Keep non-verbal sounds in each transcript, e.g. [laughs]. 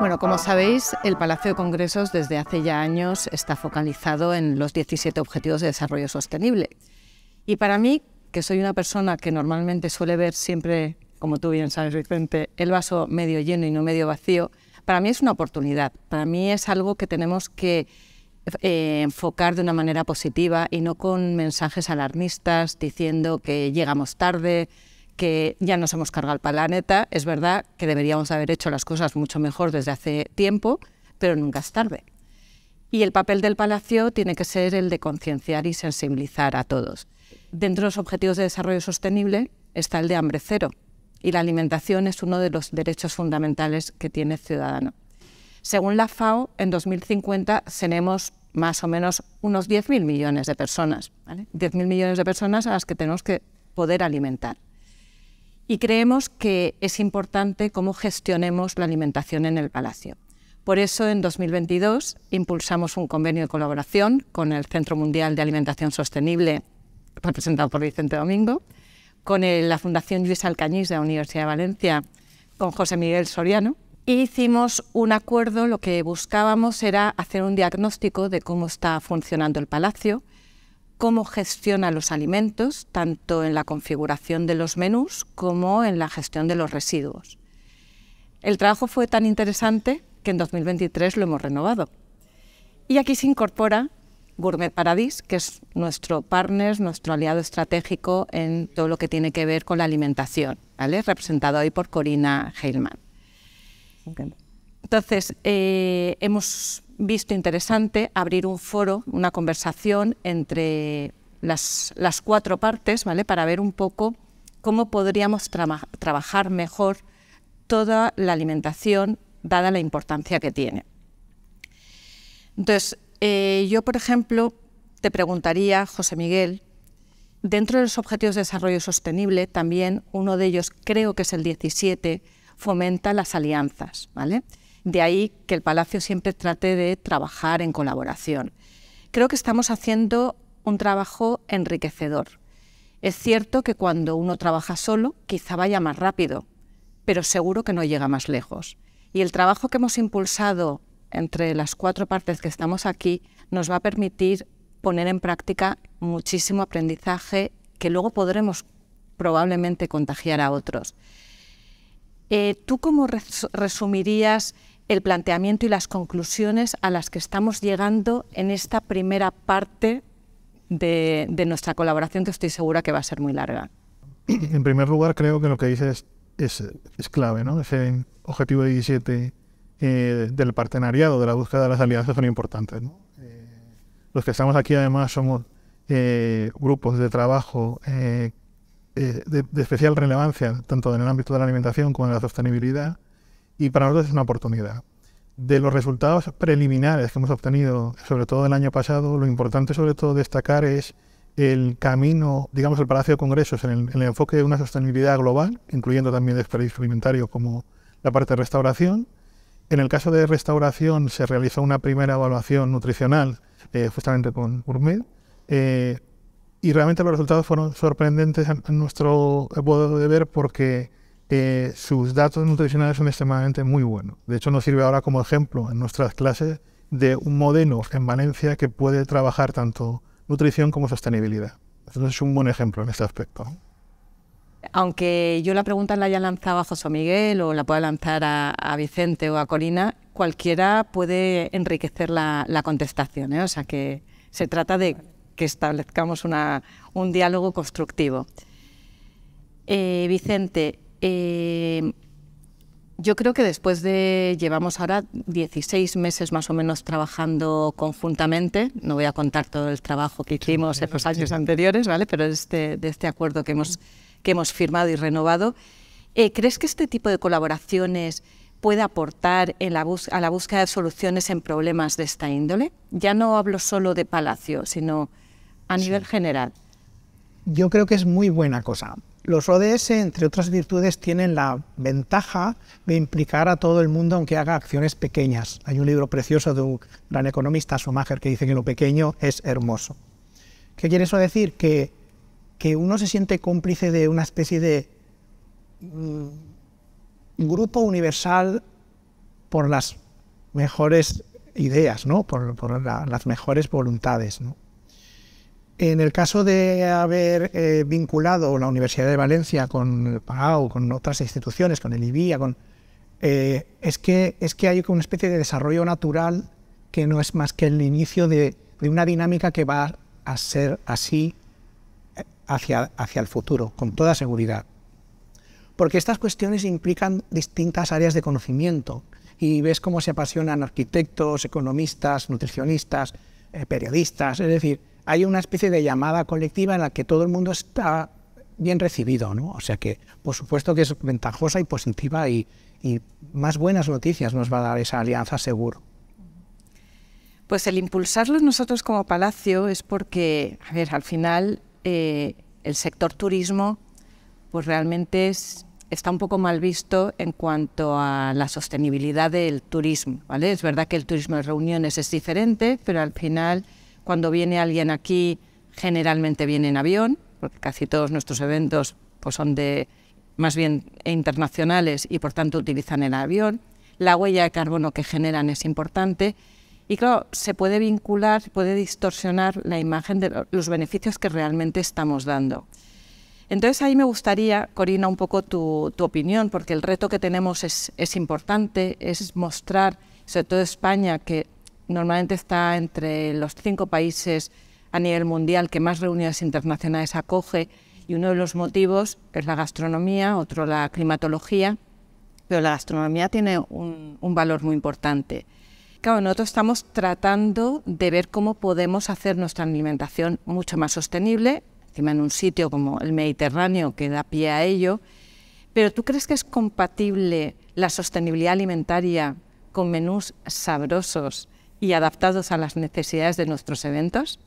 Bueno, como sabéis, el Palacio de Congresos desde hace ya años está focalizado en los 17 Objetivos de Desarrollo Sostenible. Y para mí, que soy una persona que normalmente suele ver siempre, como tú bien sabes, Vicente, el vaso medio lleno y no medio vacío, para mí es una oportunidad, para mí es algo que tenemos que eh, enfocar de una manera positiva y no con mensajes alarmistas diciendo que llegamos tarde, que ya nos hemos cargado el planeta. Es verdad que deberíamos haber hecho las cosas mucho mejor desde hace tiempo, pero nunca es tarde. Y el papel del Palacio tiene que ser el de concienciar y sensibilizar a todos. Dentro de los Objetivos de Desarrollo Sostenible está el de hambre cero y la alimentación es uno de los derechos fundamentales que tiene el ciudadano. Según la FAO, en 2050 seremos más o menos unos 10.000 millones de personas, 10.000 millones de personas a las que tenemos que poder alimentar. Y creemos que es importante cómo gestionemos la alimentación en el Palacio. Por eso, en 2022 impulsamos un convenio de colaboración con el Centro Mundial de Alimentación Sostenible, representado por Vicente Domingo, con la Fundación Luis Alcañiz de la Universidad de Valencia, con José Miguel Soriano, hicimos un acuerdo, lo que buscábamos era hacer un diagnóstico de cómo está funcionando el palacio, cómo gestiona los alimentos, tanto en la configuración de los menús como en la gestión de los residuos. El trabajo fue tan interesante que en 2023 lo hemos renovado. Y aquí se incorpora Gourmet Paradis, que es nuestro partner, nuestro aliado estratégico en todo lo que tiene que ver con la alimentación, representado hoy por Corina Heilman. Entonces, eh, hemos visto interesante abrir un foro, una conversación entre las, cuatro partes, ¿vale? Para ver un poco cómo podríamos trabajar mejor toda la alimentación, dada la importancia que tiene. Entonces, eh, yo, por ejemplo, te preguntaría, José Miguel, dentro de los Objetivos de Desarrollo Sostenible, también uno de ellos creo que es el 17, fomenta las alianzas, De ahí que el Palacio siempre trate de trabajar en colaboración. Creo que estamos haciendo un trabajo enriquecedor. Es cierto que cuando uno trabaja solo, quizá vaya más rápido, pero seguro que no llega más lejos. Y el trabajo que hemos impulsado entre las cuatro partes que estamos aquí nos va a permitir poner en práctica muchísimo aprendizaje que luego podremos probablemente contagiar a otros. Eh, ¿Tú cómo resumirías el planteamiento y las conclusiones a las que estamos llegando en esta primera parte de, nuestra colaboración, que estoy segura que va a ser muy larga? [clears throat] En primer lugar, creo que lo que dices es, clave, ¿no? Ese objetivo 17 eh, del partenariado, de la búsqueda de las alianzas son importantes, eh, los que estamos aquí, además, somos grupos de trabajo eh, de, especial relevancia, tanto en el ámbito de la alimentación como en la sostenibilidad, y para nosotros es una oportunidad. De los resultados preliminares que hemos obtenido, sobre todo el año pasado, lo importante sobre todo destacar es el camino, digamos, el Palacio de Congresos en el, enfoque de una sostenibilidad global, incluyendo también el desperdicio alimentario como la parte de restauración, en el caso de restauración se realizó una primera evaluación nutricional, eh, justamente con Gourmet. Eh, y realmente los resultados fueron sorprendentes en nuestro modo de ver porque eh, sus datos nutricionales son extremadamente muy buenos. De hecho, nos sirve ahora como ejemplo en nuestras clases de un modelo en Valencia que puede trabajar tanto nutrición como sostenibilidad. Entonces es un buen ejemplo en este aspecto. Aunque yo la pregunta la haya lanzado a José Miguel o la pueda lanzar a, Vicente o a Corina, cualquiera puede enriquecer la, contestación. ¿eh? O sea que se trata de que establezcamos una, un diálogo constructivo. Eh, Vicente, eh, yo creo que después de, llevamos ahora 16 meses más o menos trabajando conjuntamente, no voy a contar todo el trabajo que hicimos en los años anteriores, ¿vale? pero este, de este acuerdo que hemos, que hemos firmado y renovado, eh, ¿crees que este tipo de colaboraciones puede aportar a la búsqueda de soluciones en problemas de esta índole? Ya no hablo solo de Palacio, sino a nivel general? Yo creo que es muy buena cosa. Los ODS, entre otras virtudes, tienen la ventaja de implicar a todo el mundo aunque haga acciones pequeñas. Hay un libro precioso de un gran economista, Schumacher, que dice que lo pequeño es hermoso. ¿Qué quiere eso decir? Que, uno se siente cómplice de una especie de mm, grupo universal por las mejores ideas, ¿no? por, las mejores voluntades. ¿no? En el caso de haber eh, vinculado la Universidad de Valencia con el con otras instituciones, con el IBIA, eh, es, que, hay una especie de desarrollo natural que no es más que el inicio de, una dinámica que va a ser así eh, hacia, el futuro, con toda seguridad. Porque estas cuestiones implican distintas áreas de conocimiento y ves cómo se apasionan arquitectos, economistas, nutricionistas, periodistas, es decir, hay una especie de llamada colectiva en la que todo el mundo está bien recibido, ¿no? O sea que, por supuesto que es ventajosa y positiva y, más buenas noticias nos va a dar esa alianza seguro. Pues el impulsarlo nosotros como Palacio es porque, a ver, al final eh, el sector turismo pues realmente es, está un poco mal visto en cuanto a la sostenibilidad del turismo, ¿vale? Es verdad que el turismo de reuniones es diferente, pero al final cuando viene alguien aquí, generalmente viene en avión, porque casi todos nuestros eventos pues, son de más bien internacionales y por tanto utilizan el avión. La huella de carbono que generan es importante. Y claro, se puede vincular, puede distorsionar la imagen de los beneficios que realmente estamos dando. Entonces ahí me gustaría, Corina, un poco tu, opinión, porque el reto que tenemos es importante, es mostrar, sobre todo España, que normalmente está entre los cinco países a nivel mundial que más reuniones internacionales acoge y uno de los motivos es la gastronomía, otro la climatología, pero la gastronomía tiene un, valor muy importante. Claro, nosotros estamos tratando de ver cómo podemos hacer nuestra alimentación mucho más sostenible, encima en un sitio como el Mediterráneo que da pie a ello, pero ¿tú crees que es compatible la sostenibilidad alimentaria con menús sabrosos y adaptados a las necesidades de nuestros eventos?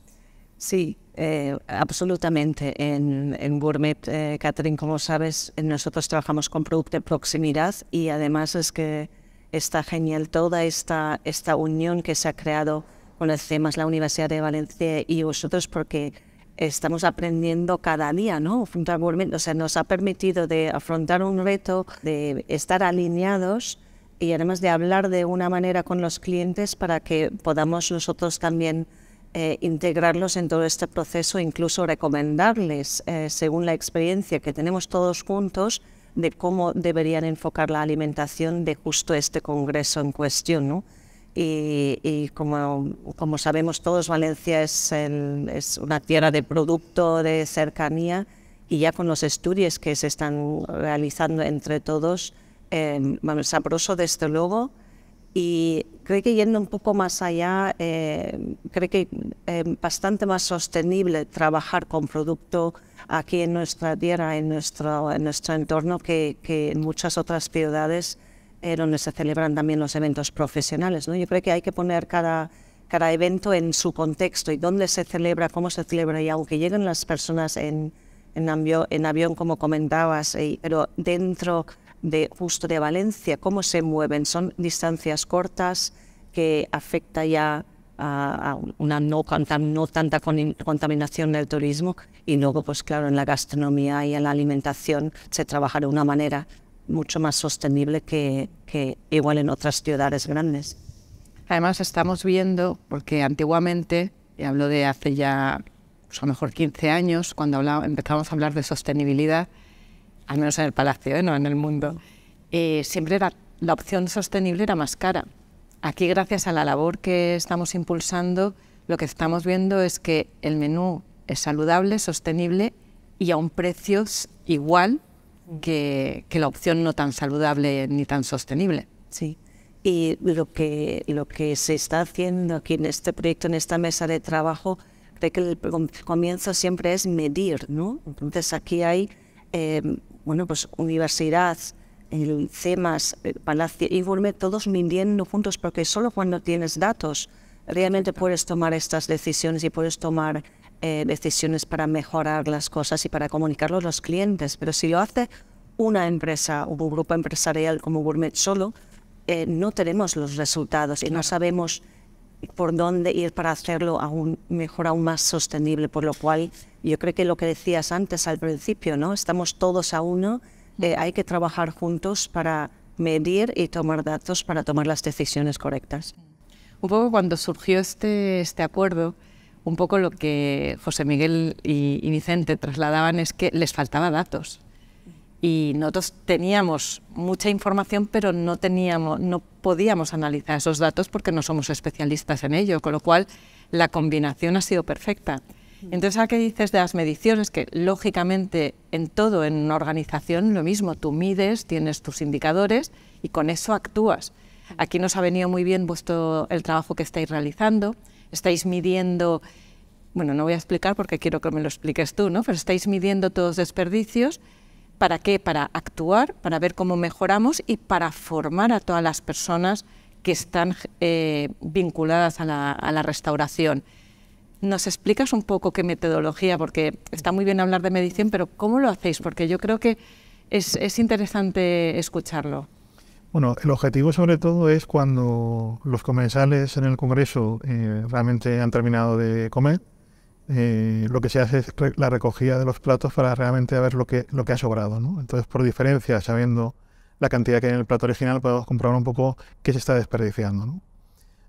Sí, eh, absolutamente. En, en Gourmet eh, como sabes, nosotros trabajamos con producto de proximidad y además es que está genial toda esta, esta unión que se ha creado con el CEMAS, la Universidad de Valencia y vosotros porque estamos aprendiendo cada día, ¿no? O sea, nos ha permitido de afrontar un reto, de estar alineados y además de hablar de una manera con los clientes para que podamos nosotros también eh, integrarlos en todo este proceso, incluso recomendarles, eh, según la experiencia que tenemos todos juntos, de cómo deberían enfocar la alimentación de justo este congreso en cuestión. Y, como, sabemos todos, Valencia es una tierra de producto, de cercanía, y ya con los estudios que se están realizando entre todos, bueno, sabroso desde luego. Y creo que yendo un poco más allá, eh, creo que es eh, bastante más sostenible trabajar con producto aquí en nuestra tierra, en nuestro, en nuestro entorno, que, que en muchas otras ciudades eh, donde se celebran también los eventos profesionales. ¿no? Yo creo que hay que poner cada, cada evento en su contexto y dónde se celebra, cómo se celebra, y aunque lleguen las personas en, en, avión, en avión como comentabas, pero dentro de justo de Valencia, cómo se mueven. Son distancias cortas que afecta ya a, una no, no tanta contaminación del turismo y luego, pues claro, en la gastronomía y en la alimentación se trabaja de una manera mucho más sostenible que, igual en otras ciudades grandes. Además estamos viendo, porque antiguamente, y hablo de hace ya, pues, a lo mejor 15 años, cuando empezamos a hablar de sostenibilidad, al menos en el palacio, ¿eh? no en el mundo, eh, siempre era, la opción sostenible era más cara. Aquí, gracias a la labor que estamos impulsando, lo que estamos viendo es que el menú es saludable, sostenible y a un precio igual que, la opción no tan saludable ni tan sostenible. Sí. Y lo que, lo que se está haciendo aquí en este proyecto, en esta mesa de trabajo, creo que el comienzo siempre es medir, ¿no? Entonces aquí hay eh, bueno, pues universidad, el CEMAS, Palacio Palacio, informe, todos mintiendo juntos, porque solo cuando tienes datos realmente puedes tomar estas decisiones y puedes tomar eh, decisiones para mejorar las cosas y para comunicarlos a los clientes. Pero si lo hace una empresa o un grupo empresarial como Gourmet solo, eh, no tenemos los resultados y no sabemos por dónde ir para hacerlo aún mejor, aún más sostenible. Por lo cual, yo creo que lo que decías antes al principio, ¿no? Estamos todos a uno, eh, hay que trabajar juntos para medir y tomar datos para tomar las decisiones correctas. Un poco cuando surgió este, este acuerdo, un poco lo que José Miguel y Vicente trasladaban es que les faltaba datos y nosotros teníamos mucha información, pero no, teníamos, no podíamos analizar esos datos porque no somos especialistas en ello, con lo cual la combinación ha sido perfecta. Mm. Entonces, ¿a qué dices de las mediciones? Que lógicamente en todo, en una organización, lo mismo, tú mides, tienes tus indicadores y con eso actúas. Aquí nos ha venido muy bien vuestro, el trabajo que estáis realizando, estáis midiendo, bueno, no voy a explicar porque quiero que me lo expliques tú, ¿no? Pero estáis midiendo todos los desperdicios, ¿Para qué? Para actuar, para ver cómo mejoramos y para formar a todas las personas que están eh, vinculadas a la, restauración. ¿Nos explicas un poco qué metodología? Porque está muy bien hablar de medición, pero ¿cómo lo hacéis? Porque yo creo que es, interesante escucharlo. Bueno, el objetivo sobre todo es cuando los comensales en el Congreso eh, realmente han terminado de comer, eh, lo que se hace es la recogida de los platos para realmente ver lo que, lo que ha sobrado. Entonces, por diferencia, sabiendo la cantidad que hay en el plato original, podemos comprobar un poco qué se está desperdiciando.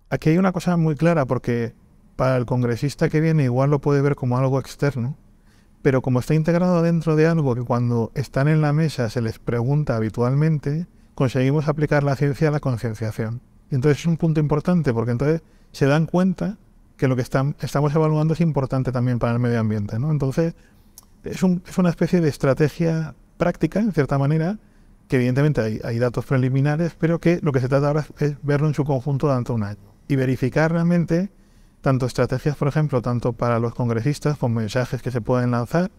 Aquí hay una cosa muy clara, porque para el congresista que viene igual lo puede ver como algo externo, pero como está integrado dentro de algo que cuando están en la mesa se les pregunta habitualmente, conseguimos aplicar la ciencia a la concienciación. Entonces es un punto importante, porque entonces se dan cuenta que lo que estamos evaluando es importante también para el medio ambiente. ¿no? Entonces, es, una especie de estrategia práctica, en cierta manera, que evidentemente hay, datos preliminares, pero que lo que se trata ahora es verlo en su conjunto durante un año y verificar realmente tanto estrategias, por ejemplo, tanto para los congresistas, con mensajes que se pueden lanzar,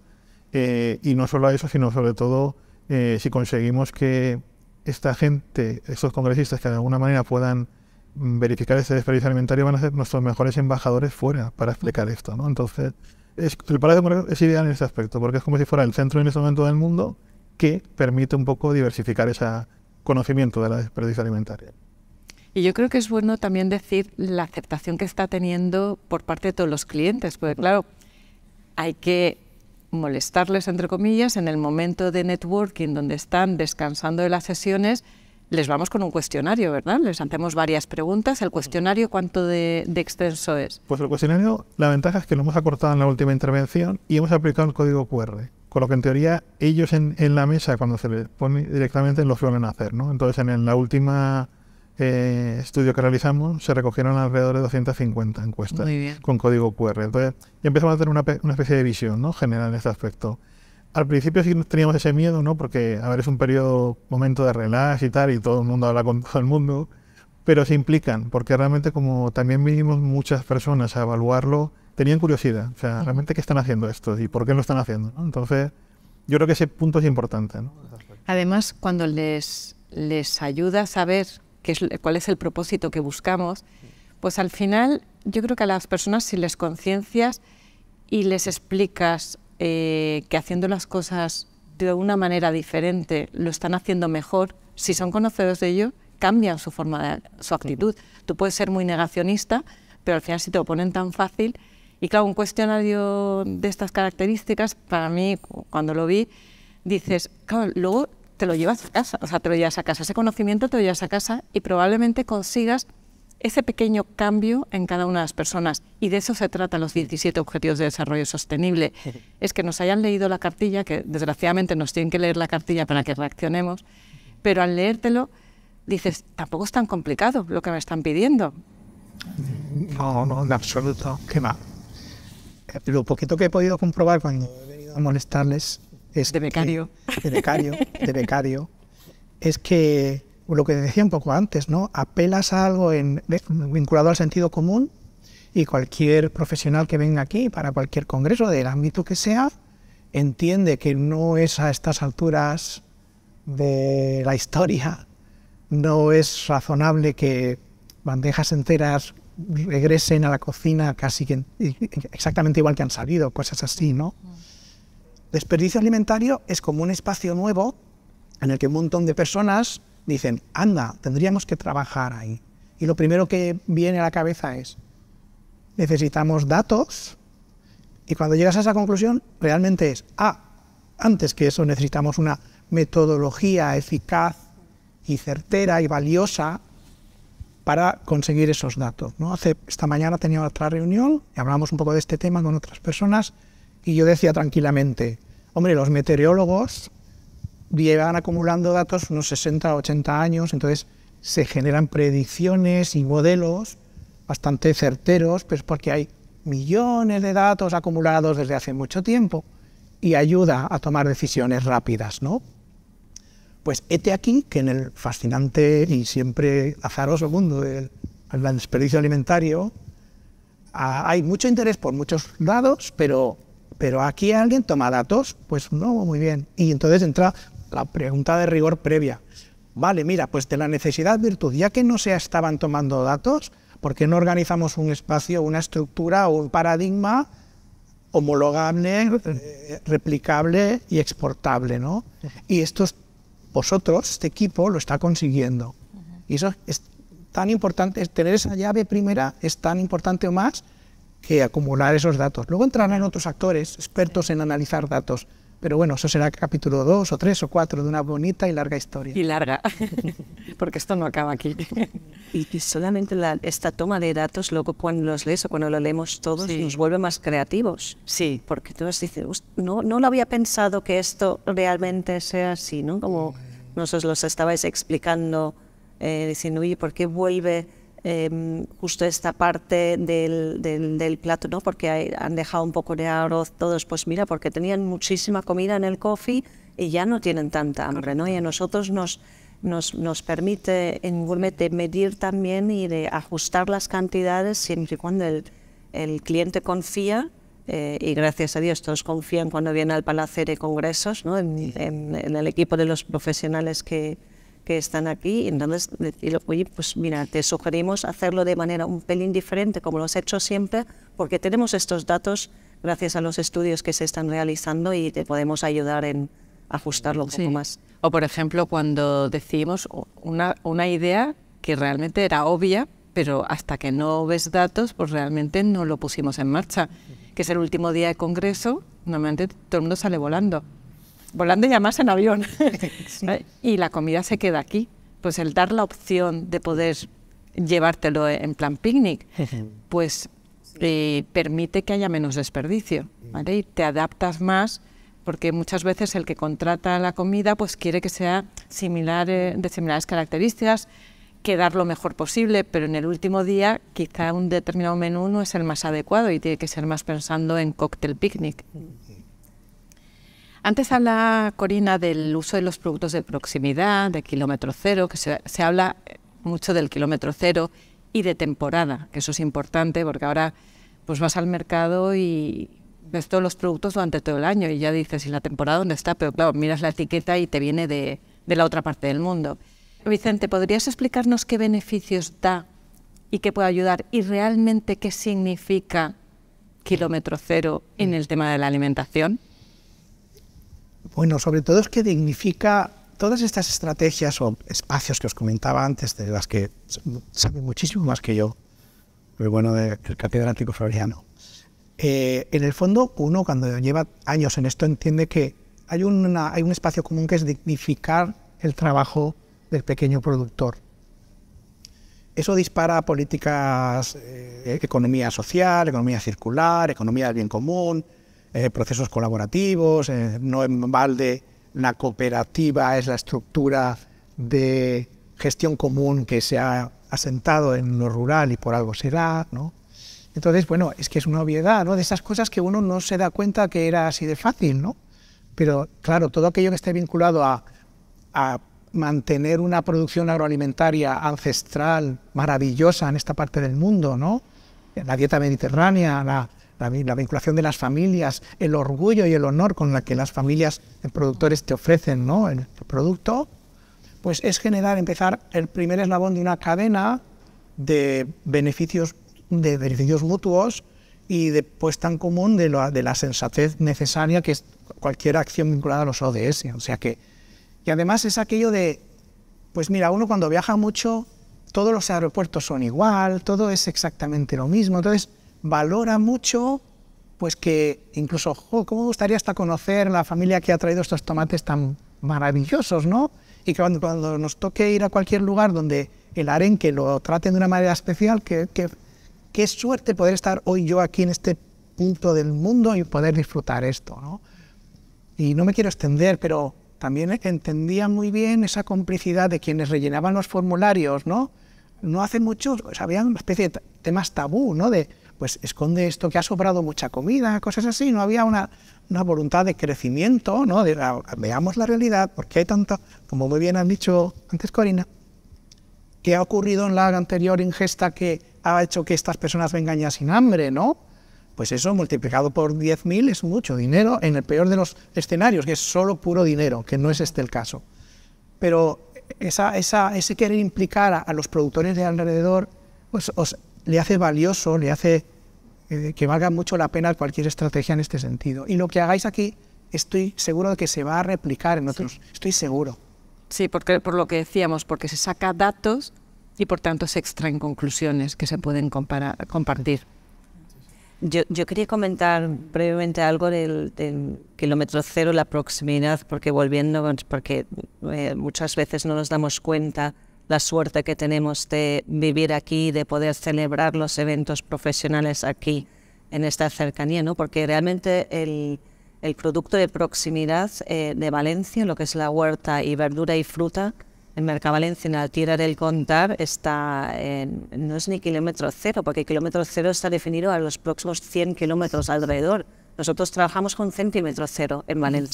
eh, y no solo a eso, sino sobre todo eh, si conseguimos que esta gente, estos congresistas que de alguna manera puedan verificar ese desperdicio alimentario van a ser nuestros mejores embajadores fuera para explicar esto, ¿no? Entonces, el Palacio es ideal en ese aspecto, porque es como si fuera el centro en este momento del mundo que permite un poco diversificar ese conocimiento de la desperdicio alimentaria. Y yo creo que es bueno también decir la aceptación que está teniendo por parte de todos los clientes, porque claro, hay que molestarles, entre comillas, en el momento de networking donde están descansando de las sesiones les vamos con un cuestionario, ¿verdad? Les hacemos varias preguntas. ¿El cuestionario cuánto de, extenso es? Pues el cuestionario, la ventaja es que lo hemos acortado en la última intervención y hemos aplicado el código QR. Con lo que en teoría ellos en, la mesa, cuando se les pone directamente, lo suelen hacer, ¿no? Entonces en, la última eh, estudio que realizamos se recogieron alrededor de 250 encuestas con código QR. Entonces ya empezamos a tener una, una especie de visión ¿no? general en este aspecto. Al principio sí teníamos ese miedo, ¿no? Porque, a ver, es un periodo, momento de relax y tal, y todo el mundo habla con todo el mundo, pero se implican, porque realmente como también vinimos muchas personas a evaluarlo, tenían curiosidad, o sea, realmente qué están haciendo esto y por qué lo están haciendo, ¿no? Entonces, yo creo que ese punto es importante, Además, cuando les, les ayuda a saber qué cuál es el propósito que buscamos, pues al final yo creo que a las personas si les conciencias y les explicas eh, que haciendo las cosas de una manera diferente lo están haciendo mejor, si son conocidos de ello, cambian su forma de, su actitud. Tú puedes ser muy negacionista, pero al final si te lo ponen tan fácil... Y claro, un cuestionario de estas características, para mí, cuando lo vi, dices, claro, luego te lo llevas a casa, o sea, te lo llevas a casa, ese conocimiento te lo llevas a casa y probablemente consigas ese pequeño cambio en cada una de las personas, y de eso se trata los 17 Objetivos de Desarrollo Sostenible, [laughs] es que nos hayan leído la cartilla, que desgraciadamente nos tienen que leer la cartilla para que reaccionemos, pero al leértelo dices, tampoco es tan complicado lo que me están pidiendo. No, no, en absoluto, qué mal eh, Lo poquito que he podido comprobar cuando he venido a molestarles es... De becario. de becario, de becario. [laughs] es que lo que decía un poco antes, ¿no? Apelas a algo vinculado al sentido común y cualquier profesional que venga aquí para cualquier congreso del ámbito que sea entiende que no es a estas alturas de la historia, no es razonable que bandejas enteras regresen a la cocina casi exactamente igual que han salido, cosas así, ¿no? Mm. Desperdicio alimentario es como un espacio nuevo en el que un montón de personas dicen, anda, tendríamos que trabajar ahí. Y lo primero que viene a la cabeza es, necesitamos datos, y cuando llegas a esa conclusión, realmente es, ah, antes que eso necesitamos una metodología eficaz y certera y valiosa para conseguir esos datos. ¿no? Hace, esta mañana tenía otra reunión y hablamos un poco de este tema con otras personas y yo decía tranquilamente, hombre, los meteorólogos llevan acumulando datos unos 60 o 80 años, entonces se generan predicciones y modelos bastante certeros, pues porque hay millones de datos acumulados desde hace mucho tiempo y ayuda a tomar decisiones rápidas, ¿no? Pues este aquí que en el fascinante y siempre azaroso mundo del desperdicio alimentario ah, hay mucho interés por muchos lados, pero, pero aquí alguien toma datos, pues no muy bien. Y entonces entra la pregunta de rigor previa. Vale, mira, pues de la necesidad virtud, ya que no se estaban tomando datos, ¿por qué no organizamos un espacio, una estructura o un paradigma homologable, eh, replicable y exportable? ¿no? Y esto, vosotros, este equipo, lo está consiguiendo. Y eso es tan importante, tener esa llave primera es tan importante o más que acumular esos datos. Luego entrarán otros actores expertos en analizar datos, pero bueno, eso será capítulo 2 o 3 o 4 de una bonita y larga historia. Y larga, [laughs] porque esto no acaba aquí. y, solamente esta toma de datos, luego cuando los lees o cuando lo leemos todos, nos vuelve más creativos. Sí. Porque todos dicen, no, no lo había pensado que esto realmente sea así, ¿no? Como mm. nosotros los estabais explicando, eh, diciendo, oye, ¿por qué vuelve? Em, justo esta parte del, del, plato, ¿no? porque han dejado un poco de arroz todos, pues mira, porque tenían muchísima comida en el coffee y ya no tienen tanta hambre, y a nosotros nos... Nos, nos, permite en Gourmet de medir también y de ajustar las cantidades siempre y cuando el, el cliente confía. Eh, y gracias a Dios todos confían cuando vienen al Palacio de Congresos, ¿no? en, el equipo de los profesionales que, que están aquí. Entonces, oye, pues mira, te sugerimos hacerlo de manera un pelín diferente, como lo has hecho siempre, porque tenemos estos datos gracias a los estudios que se están realizando y te podemos ayudar en ajustarlo un poco más. O, por ejemplo, cuando decimos una, una idea que realmente era obvia, pero hasta que no ves datos, pues realmente no lo pusimos en marcha. Que es el último día de congreso, normalmente todo el mundo sale volando volando ya más en avión. [laughs] Y la comida se queda aquí. Pues el dar la opción de poder llevártelo en plan picnic, [laughs] pues eh, permite que haya menos desperdicio, mm. ¿vale? Y te adaptas más porque muchas veces el que contrata la comida pues quiere que sea similar, eh, de similares características, quedar lo mejor posible, pero en el último día quizá un determinado menú no es el más adecuado y tiene que ser más pensando en cóctel picnic. Mm. Antes habla, Corina del uso de los productos de proximidad, de kilómetro cero, que se, habla eh, mucho del kilómetro cero y de temporada, que eso es importante porque ahora pues vas al mercado y ves todos los productos durante todo el año y ya dices, ¿y la temporada dónde está? Pero claro, miras la etiqueta y te viene de la otra parte del mundo. Vicente, ¿podrías explicarnos qué beneficios da y qué puede ayudar y realmente qué significa kilómetro cero en mm. el tema de la alimentación? Bueno, sobre todo es que dignifica todas estas estrategias o espacios que os comentaba antes, de las que sabe muchísimo más que yo, muy bueno del catedrático Floriano. Eh, en el fondo, uno cuando lleva años en esto entiende que hay, hay un espacio común que es dignificar el trabajo del pequeño productor. Eso dispara políticas, eh, economía social, economía circular, economía del bien común, eh, procesos colaborativos, eh, no en balde la cooperativa es la estructura de gestión común que se ha asentado en lo rural y por algo será, ¿no? Entonces, bueno, es que es una obviedad, ¿no? De esas cosas que uno no se da cuenta que era así de fácil, ¿no? Pero claro, todo aquello que esté vinculado a, a mantener una producción agroalimentaria ancestral, maravillosa en esta parte del mundo, ¿no? La dieta mediterránea, la, la vinculación de las familias, el orgullo y el honor con la que las familias de productores te ofrecen ¿no? el producto, pues es generar, empezar el primer eslabón de una cadena de beneficios, de beneficios mutuos y de puesta en común de, de la sensatez necesaria que es cualquier acción vinculada a los ODS. O sea que, y además es aquello de, pues mira, uno cuando viaja mucho, todos los aeropuertos son igual, todo es exactamente lo mismo. Entonces, valora mucho pues que incluso, ¿cómo me gustaría hasta conocer la familia que ha traído estos tomates tan maravillosos, ¿no? Y que cuando, nos toque ir a cualquier lugar donde el arenque lo traten de una manera especial, que, qué suerte poder estar hoy yo aquí en este punto del mundo y poder disfrutar esto, ¿no? Y no me quiero extender, pero también entendía muy bien esa complicidad de quienes rellenaban los formularios, ¿no? No hace mucho, sea, había una especie de temas tabú, ¿no? De, pues esconde esto que ha sobrado mucha comida, cosas así. No había una, voluntad de crecimiento, ¿no? veamos la realidad, porque hay tanto, como muy bien han dicho antes Corina, ¿qué ha ocurrido en la anterior ingesta que ha hecho que estas personas vengan ya sin hambre, ¿no? Pues eso multiplicado por 10.000 es mucho dinero en el peor de los escenarios, que es solo puro dinero, que no es este el caso. Pero esa, esa, ese querer implicar a, a los productores de alrededor, pues os le hace valioso, le hace eh, que valga mucho la pena cualquier estrategia en este sentido. Y lo que hagáis aquí, estoy seguro de que se va a replicar en otros, estoy seguro. Sí, porque, por lo que decíamos, porque se saca datos y por tanto se extraen conclusiones que se pueden compartir. Yo, quería comentar brevemente algo del, kilómetro cero, la proximidad, porque volviendo, porque eh, muchas veces no nos damos cuenta la suerte que tenemos de vivir aquí, de poder celebrar los eventos profesionales aquí, en esta cercanía, ¿no? porque realmente el, el producto de proximidad eh, de Valencia, lo que es la huerta y verdura y fruta, en Mercavalencia, en la Tierra del Contar, está no es ni kilómetro cero, porque kilómetro cero está definido a los próximos 100 kilómetros alrededor. Nosotros trabajamos con centímetro cero en Manel,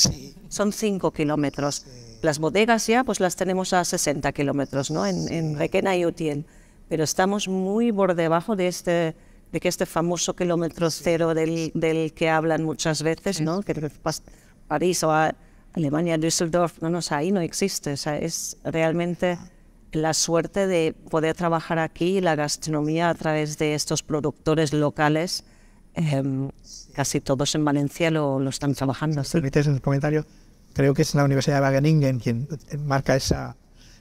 Son 5 kilómetros. Las bodegas ya pues las tenemos a 60 kilómetros, ¿no? En, Requena y Utiel. Pero estamos muy por debajo de este de que este famoso kilómetro cero del, que hablan muchas veces, ¿no? Que París o Alemania, Düsseldorf, no, no, ahí no existe. O sea, es realmente ah. la suerte de poder trabajar aquí la gastronomía a través de estos productores locales Em, casi todos en Valencia lo, están trabajando. Si permites en el comentario, creo que es la Universidad de Wageningen quien marca esa...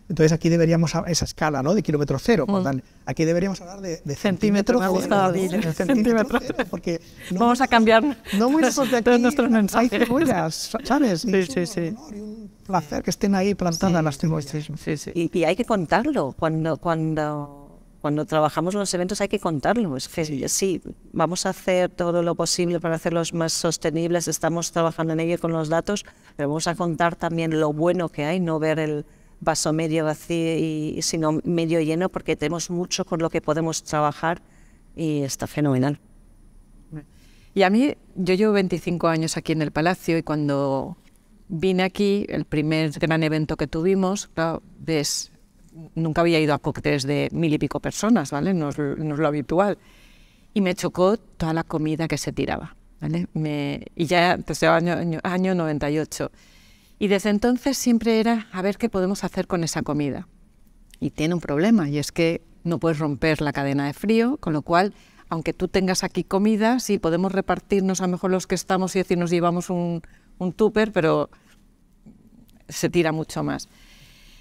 Entonces aquí deberíamos, esa escala, ¿no? De kilómetro cero, mm. aquí deberíamos hablar de, de centímetro, ha gustado ¿no? centímetro cero, porque Vamos a cambiar no muy lejos de [laughs] aquí, nuestros mensajes. Hay ¿sabes? Sí, sí, sí. Un, placer que estén ahí plantadas sí, las Sí, sí. Y, y, hay que contarlo cuando... cuando cuando trabajamos los eventos hay que contarlo. Es que sí. vamos a hacer todo lo posible para hacerlos más sostenibles, estamos trabajando en ello con los datos, pero vamos a contar también lo bueno que hay, no ver el vaso medio vacío y sino medio lleno, porque tenemos mucho con lo que podemos trabajar y está fenomenal. Y a mí, yo llevo 25 años aquí en el Palacio y cuando vine aquí, el primer gran evento que tuvimos, claro, ves nunca había ido a cócteles de mil y pico personas, ¿vale? No es, lo habitual. Y me chocó toda la comida que se tiraba, ¿vale? y ya, entonces año, año, 98. Y desde entonces siempre era a ver qué podemos hacer con esa comida. Y tiene un problema, y es que no puedes romper la cadena de frío, con lo cual, aunque tú tengas aquí comida, sí podemos repartirnos a mejor los que estamos y decir nos llevamos un, un tupper, pero se tira mucho más.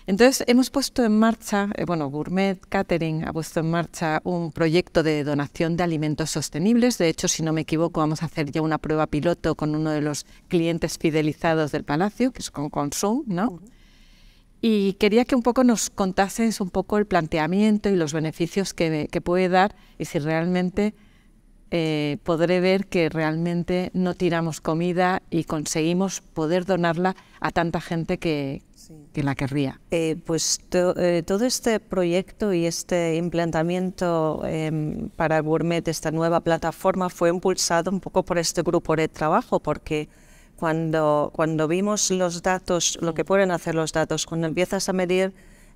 Entonces, hemos puesto en marcha, eh, bueno, Gourmet Catering ha puesto en marcha un proyecto de donación de alimentos sostenibles. De hecho, si no me equivoco, vamos a hacer ya una prueba piloto con uno de los clientes fidelizados del Palacio, que es con Consum, ¿no? Y quería que un poco nos contases un poco el planteamiento y los beneficios que, puede dar y si realmente eh, podré ver que realmente no tiramos comida y conseguimos poder donarla a tanta gente que, que la querría? Eh, pues eh, todo este proyecto y este implantamiento em, para Gourmet, esta nueva plataforma, fue impulsado un poco por este grupo de trabajo, porque cuando, cuando vimos los datos, lo que pueden hacer los datos, cuando empiezas a medir,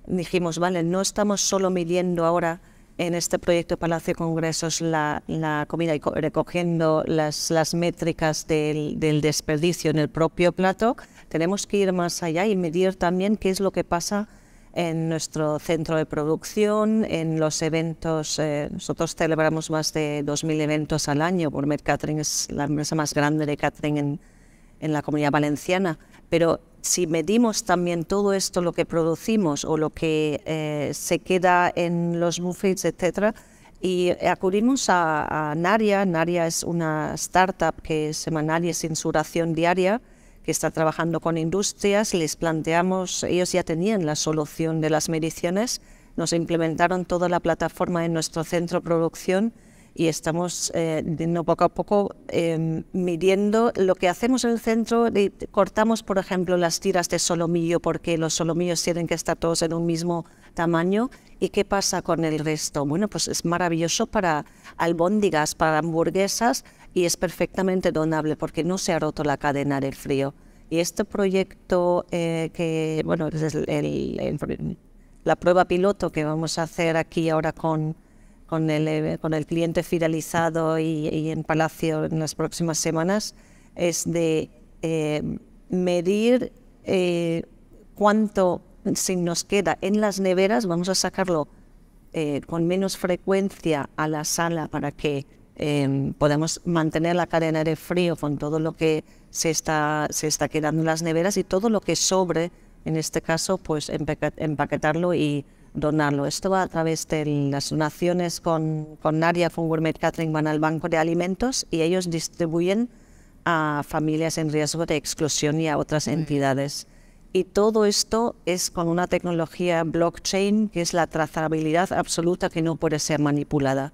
dijimos, vale, no estamos solo midiendo ahora en este proyecto Palacio Congresos la, la comida y recogiendo las, las métricas del, desperdicio en el propio plato, tenemos que ir más allá y medir también qué es lo que pasa en nuestro centro de producción, en los eventos. Eh, nosotros celebramos más de 2.000 eventos al año, por Catering es la empresa más grande de catering en, en la comunidad valenciana, pero si medimos también todo esto, lo que producimos o lo que eh, se queda en los buffets, etcétera, y acudimos a, Naria. Naria es una startup que es semanal y es insuración diaria, que está trabajando con industrias. Les planteamos, ellos ya tenían la solución de las mediciones, nos implementaron toda la plataforma en nuestro centro de producción y estamos eh, poco a poco em, midiendo lo que hacemos en el centro. cortamos, por ejemplo, las tiras de solomillo porque los solomillos tienen que estar todos en un mismo tamaño. ¿Y qué pasa con el resto? Bueno, pues es maravilloso para albóndigas, para hamburguesas y es perfectamente donable porque no se ha roto la cadena del frío. Y este proyecto eh, que, bueno, es la prueba piloto que vamos a hacer aquí ahora con con el, eh, con el cliente finalizado y, en Palacio en las próximas semanas es de eh, medir eh, cuánto si nos queda en las neveras, vamos a sacarlo con menos frecuencia a la sala para que podamos mantener la cadena de frío con todo lo que se está, se está quedando en las neveras y todo lo que sobre, en este caso, pues empaquetarlo y donarlo. Esto va a través de las donaciones con, con Naria con Catering, van al Banco de Alimentos y ellos distribuyen a familias en riesgo de exclusión y a otras entidades. Y todo esto es con una tecnología blockchain, que es la trazabilidad absoluta que no puede ser manipulada.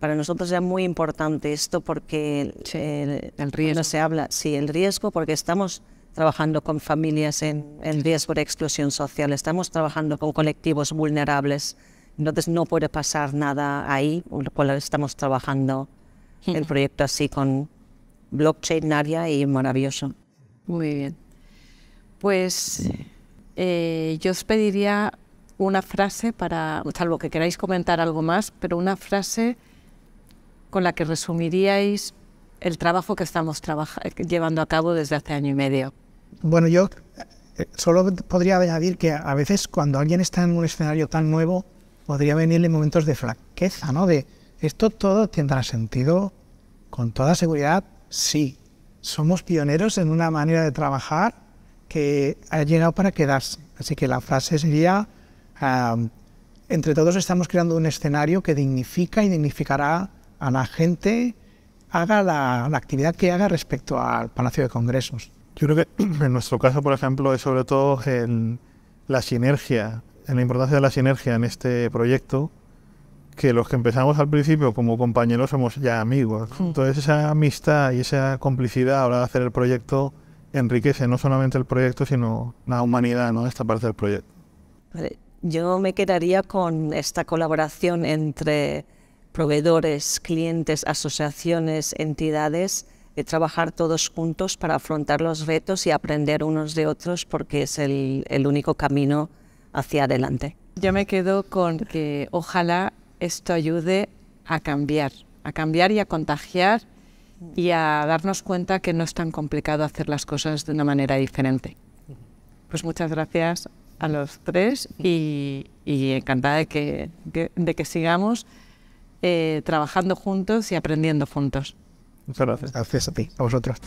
Para nosotros es muy importante esto porque el, el riesgo. no se habla, sí, el riesgo porque estamos trabajando con familias en, riesgo de exclusión social, estamos trabajando con colectivos vulnerables, entonces no puede pasar nada ahí, por lo cual estamos trabajando el proyecto así con blockchain, área y maravilloso. Muy bien. Pues eh, yo os pediría una frase para, salvo que queráis comentar algo más, pero una frase con la que resumiríais el trabajo que estamos llevando a cabo desde hace año y medio. Bueno, yo eh, solo podría añadir que a veces cuando alguien está en un escenario tan nuevo, podría venirle momentos de flaqueza, ¿no? De esto todo tendrá sentido con toda seguridad, sí. Somos pioneros en una manera de trabajar que ha llegado para quedarse. Así que la frase sería, entre todos estamos creando un escenario que dignifica y dignificará a la gente, haga la actividad que haga respecto al Palacio de Congresos. Yo creo que [clears throat] en nuestro caso, por ejemplo, es sobre todo en la sinergia, en la importancia de la sinergia en este proyecto, que los que empezamos al principio como compañeros somos ya amigos. Entonces esa amistad y esa complicidad a la hora de hacer el proyecto enriquece no solamente el proyecto, sino la humanidad, ¿no? Esta parte del proyecto. Yo me quedaría con esta colaboración entre proveedores, clientes, asociaciones, entidades de trabajar todos juntos para afrontar los retos y aprender unos de otros porque es el, único camino hacia adelante. Yo me quedo con que ojalá esto ayude a cambiar, a cambiar y a contagiar y a darnos cuenta que no es tan complicado hacer las cosas de una manera diferente. Pues muchas gracias a los tres y, encantada de que, sigamos eh, trabajando juntos y aprendiendo juntos. Muchas gracias. Gracias a ti, a vosotros.